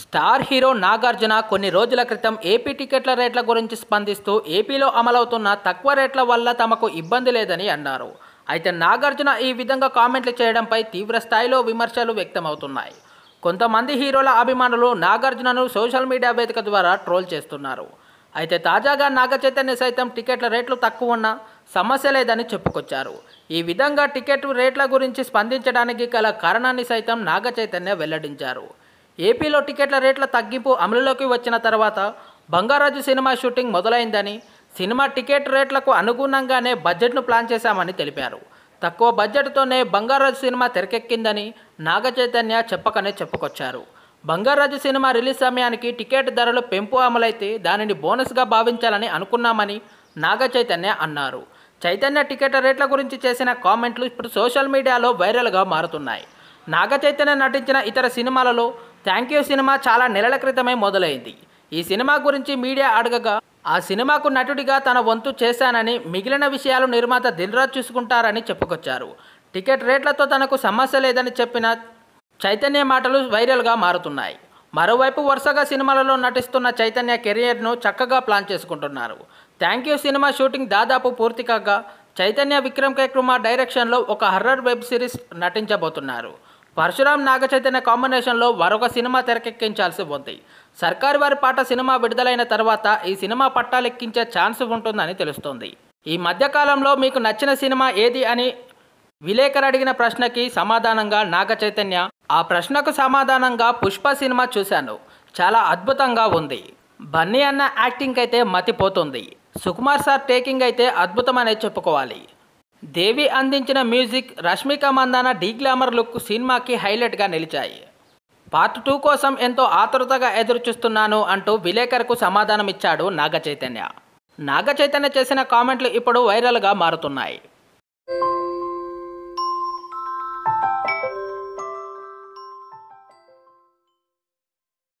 star hero Nagarjuna కొన్ని రోజుల క్రితం ఏపీ టికెట్ల రేట్ల గురించి స్పందిస్తూ ఏపీలో అమలవుతున్న తక్కువ రేట్ల వల్ల తమకు ఇబ్బంది లేదని అన్నారు అయితే నాగార్జున ఈ విధంగా కామెంట్లు చేయడంపై తీవ్ర స్థాయిలో విమర్శలు వ్యక్తమవుతున్నాయి కొంతమంది హీరోల అభిమానులు నాగార్జునను సోషల్ మీడియా వేదిక ద్వారా ట్రోల్ చేస్తున్నారు అయితే తాజాగా నాగచైతన్య సైతం టికెట్ల రేట్లు తక్కువ ఉన్న సమస్య లేదని చెప్పుకొచ్చారు ఈ విధంగా టికెట్ రేట్ల గురించి స్పందించడానికి గల కారణాన్ని సైతం నాగచైతన్య వెల్లడించారు ఏపీలో టికెట్ల రేట్ల తగ్గింపు అమలులోకి వచ్చిన తర్వాత బంగారాజు సినిమా షూటింగ్ మొదలైందని సినిమా టికెట్ రేట్లకు అనుగుణంగానే బడ్జెట్ను ప్లాన్ చేశామని తెలిపారు తక్కువ బడ్జెట్తోనే బంగారాజు సినిమా తెరకెక్కిందని నాగచైతన్య చెప్పకనే చెప్పుకొచ్చారు బంగారాజు సినిమా రిలీజ్ సమయానికి టికెట్ ధరలు పెంపు అమలైతే దానిని బోనస్గా భావించాలని అనుకున్నామని నాగచైతన్య అన్నారు చైతన్య టికెట్ రేట్ల గురించి చేసిన కామెంట్లు ఇప్పుడు సోషల్ మీడియాలో వైరల్గా మారుతున్నాయి నాగచైతన్య నటించిన ఇతర సినిమాలలో థ్యాంక్ యూ సినిమా చాలా నెలల క్రితమే మొదలైంది ఈ సినిమా గురించి మీడియా అడగగా ఆ సినిమాకు నటుడిగా తన వంతు చేశానని మిగిలిన విషయాలు నిర్మాత దిల్రాజ్ చూసుకుంటారని చెప్పుకొచ్చారు టికెట్ రేట్లతో తనకు సమస్య లేదని చెప్పిన చైతన్య మాటలు వైరల్గా మారుతున్నాయి మరోవైపు వరుసగా సినిమాలలో నటిస్తున్న చైతన్య కెరియర్ను చక్కగా ప్లాన్ చేసుకుంటున్నారు థ్యాంక్ యూ సినిమా షూటింగ్ దాదాపు పూర్తి కాగా చైతన్య విక్రమ్ కే కుమార్ డైరెక్షన్లో ఒక హర్రర్ వెబ్ సిరీస్ నటించబోతున్నారు పరశురామ్ నాగచైతన్య కాంబినేషన్లో మరొక సినిమా తెరకెక్కించాల్సి ఉంది సర్కారు వారి పాట సినిమా విడుదలైన తర్వాత ఈ సినిమా పట్టాలెక్కించే ఛాన్స్ ఉంటుందని తెలుస్తోంది ఈ మధ్యకాలంలో మీకు నచ్చిన సినిమా ఏది అని విలేకరు అడిగిన ప్రశ్నకి సమాధానంగా నాగ చైతన్య ఆ ప్రశ్నకు సమాధానంగా పుష్ప సినిమా చూశాను చాలా అద్భుతంగా ఉంది బన్నీ అన్న యాక్టింగ్ అయితే మతిపోతుంది సుకుమార్ సార్ టేకింగ్ అయితే అద్భుతమనే చెప్పుకోవాలి దేవి అందించిన music Rashmika Mandanna de glamour look సినిమాకి హైలైట్గా నిలిచాయి పార్ట్ టూ కోసం ఎంతో ఆతృతగా ఎదురుచూస్తున్నాను అంటూ విలేకరుకు సమాధానమిచ్చాడు నాగ చైతన్య నాగ చైతన్య చేసిన కామెంట్లు ఇప్పుడు వైరల్గా మారుతున్నాయి